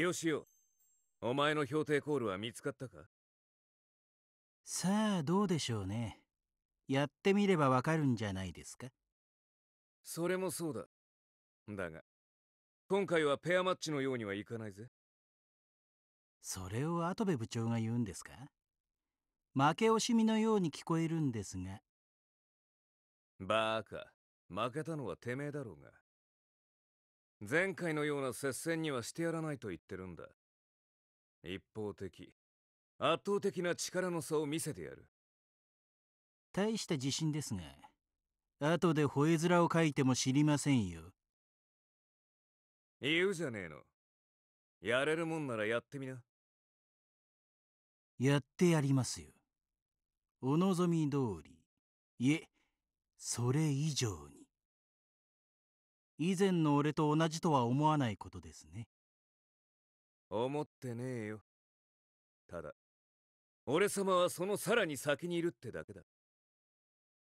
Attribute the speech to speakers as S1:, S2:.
S1: よしよお前の評定コールは見つかったか
S2: さあどうでしょうねやってみればわかるんじゃないですか
S1: それもそうだだが今回はペアマッチのようにはいかないぜそ
S2: れを跡部部長が言うんですか負け惜しみのように聞こえるんです
S1: がバーカ負けたのはてめえだろうが前回のような接戦にはしてやらないと言ってるんだ一方的圧倒的な力の差を見せてやる
S2: 大した自信ですが後で吠え面を書いても知りませんよ
S1: 言うじゃねえのやれるもんならやってみな
S2: やってやりますよお望み通りいえそれ以上に以前の俺と同じとは思わないことですね
S1: 思ってねえよただ俺様はそのさらに先にいるってだけだ